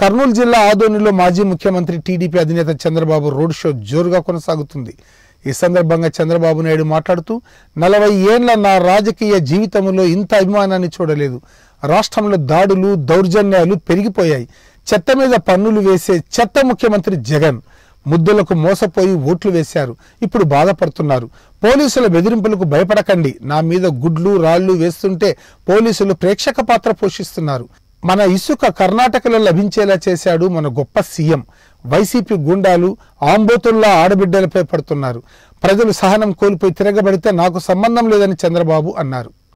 కర్నూలు జిల్లా ఆదోనిలో మాజీ ముఖ్యమంత్రి టీడీపీ అధినేత చంద్రబాబు రోడ్ షో జోరుగా కొనసాగుతుంది ఈ సందర్భంగా చంద్రబాబు నాయుడు మాట్లాడుతూ నలభై ఏండ్ల నా రాజకీయ జీవితంలో ఇంత అభిమానాన్ని చూడలేదు రాష్ట్రంలో దాడులు దౌర్జన్యాలు పెరిగిపోయాయి చెత్త మీద పన్నులు వేసే చెత్త ముఖ్యమంత్రి జగన్ ముద్దులకు మోసపోయి ఓట్లు వేశారు ఇప్పుడు బాధపడుతున్నారు పోలీసుల బెదిరింపులకు భయపడకండి నా మీద గుడ్లు రాళ్లు వేస్తుంటే పోలీసులు ప్రేక్షక పాత్ర పోషిస్తున్నారు మన ఇసుక కర్ణాటకలో లభించేలా చేశాడు మన గొప్ప సీఎం వైసీపీ గుండాలు ఆంబోతుల్లా ఆడబిడ్డలపై పడుతున్నారు ప్రజలు సహనం కోల్పోయి తిరగబడితే నాకు సంబంధం లేదని చంద్రబాబు అన్నారు